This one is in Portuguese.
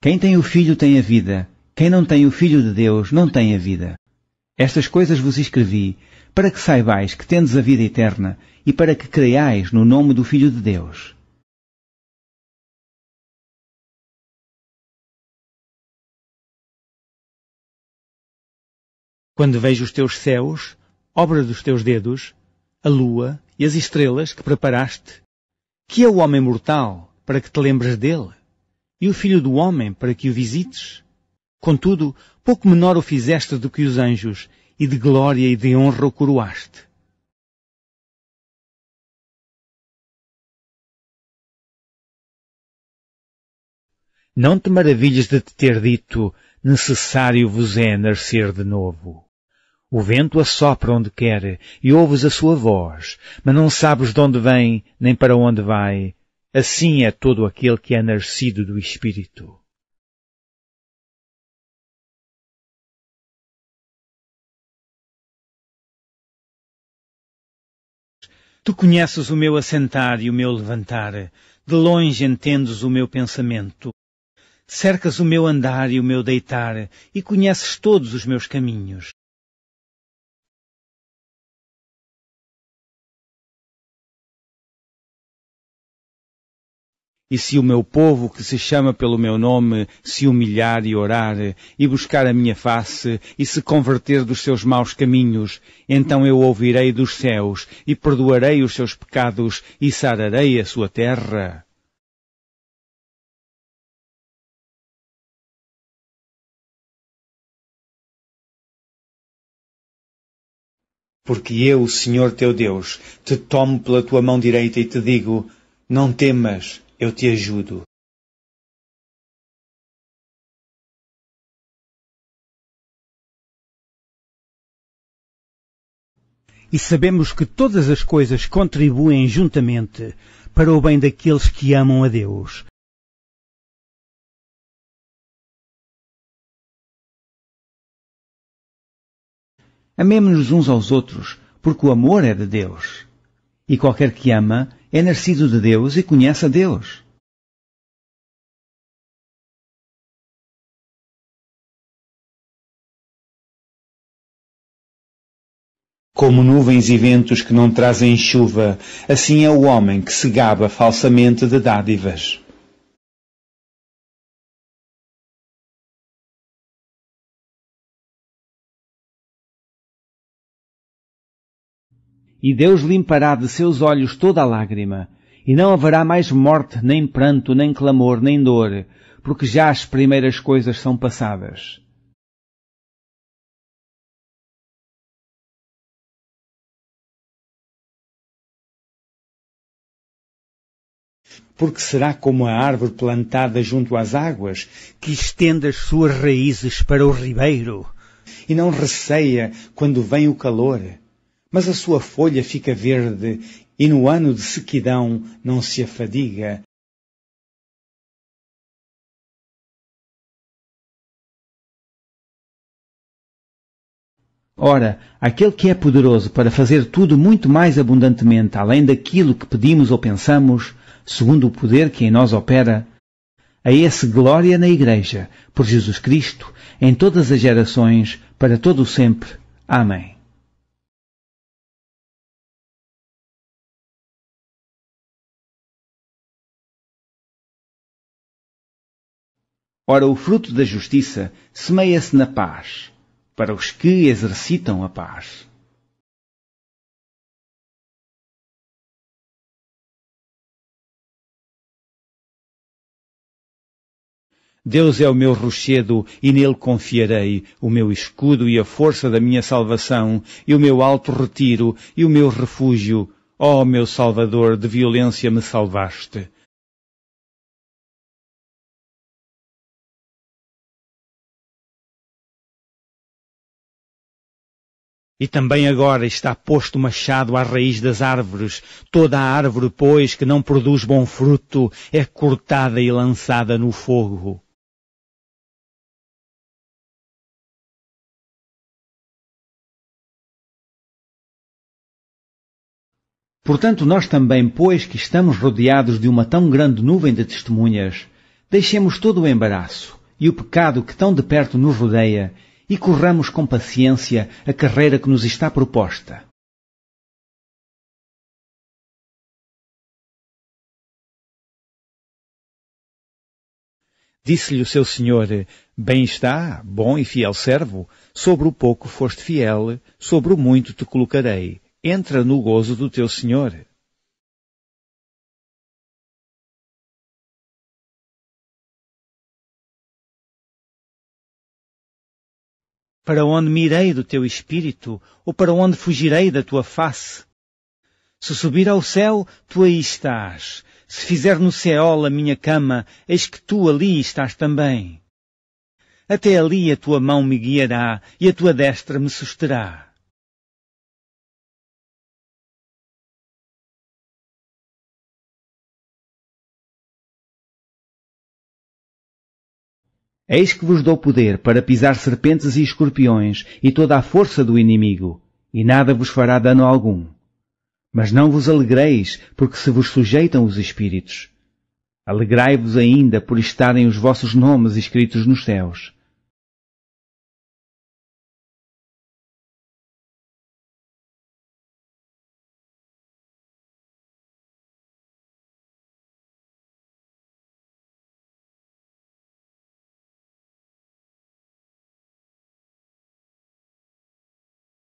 Quem tem o Filho tem a vida. Quem não tem o Filho de Deus não tem a vida. Estas coisas vos escrevi, para que saibais que tendes a vida eterna e para que creiais no nome do Filho de Deus. Quando vejo os teus céus, obra dos teus dedos, a lua e as estrelas que preparaste, que é o homem mortal para que te lembres dele? e o filho do homem para que o visites? Contudo, pouco menor o fizeste do que os anjos, e de glória e de honra o coroaste. Não te maravilhes de te ter dito, necessário vos é nascer de novo. O vento assopra onde quer e ouves a sua voz, mas não sabes de onde vem nem para onde vai. Assim é todo aquele que é nascido do Espírito. Tu conheces o meu assentar e o meu levantar, de longe entendes o meu pensamento. Cercas o meu andar e o meu deitar, e conheces todos os meus caminhos. E se o meu povo, que se chama pelo meu nome, se humilhar e orar, e buscar a minha face, e se converter dos seus maus caminhos, então eu ouvirei dos céus, e perdoarei os seus pecados, e sararei a sua terra. Porque eu, Senhor teu Deus, te tomo pela tua mão direita e te digo, não temas, eu te ajudo. E sabemos que todas as coisas contribuem juntamente para o bem daqueles que amam a Deus. Amemos-nos uns aos outros, porque o amor é de Deus. E qualquer que ama é nascido de Deus e conhece a Deus. Como nuvens e ventos que não trazem chuva, assim é o homem que se gaba falsamente de dádivas. e Deus limpará de seus olhos toda a lágrima, e não haverá mais morte, nem pranto, nem clamor, nem dor, porque já as primeiras coisas são passadas. porque será como a árvore plantada junto às águas, que estende as suas raízes para o ribeiro, e não receia quando vem o calor, mas a sua folha fica verde, e no ano de sequidão não se afadiga. Ora, aquele que é poderoso para fazer tudo muito mais abundantemente além daquilo que pedimos ou pensamos, segundo o poder que em nós opera, a esse glória na Igreja, por Jesus Cristo, em todas as gerações, para todo o sempre. Amém. Ora, o fruto da justiça semeia-se na paz, para os que exercitam a paz. Deus é o meu rochedo e nele confiarei, o meu escudo e a força da minha salvação, e o meu alto retiro e o meu refúgio. Ó oh, meu Salvador, de violência me salvaste. E também agora está posto o machado à raiz das árvores. Toda a árvore, pois, que não produz bom fruto, é cortada e lançada no fogo. Portanto, nós também, pois que estamos rodeados de uma tão grande nuvem de testemunhas, deixemos todo o embaraço e o pecado que tão de perto nos rodeia e corramos com paciência a carreira que nos está proposta. Disse-lhe o seu senhor, bem está, bom e fiel servo, sobre o pouco foste fiel, sobre o muito te colocarei, entra no gozo do teu senhor. Para onde irei do teu espírito, ou para onde fugirei da tua face? Se subir ao céu, tu aí estás. Se fizer no céol a minha cama, eis que tu ali estás também. Até ali a tua mão me guiará e a tua destra me susterá. Eis que vos dou poder para pisar serpentes e escorpiões e toda a força do inimigo, e nada vos fará dano algum. Mas não vos alegreis, porque se vos sujeitam os espíritos. Alegrai-vos ainda por estarem os vossos nomes escritos nos céus.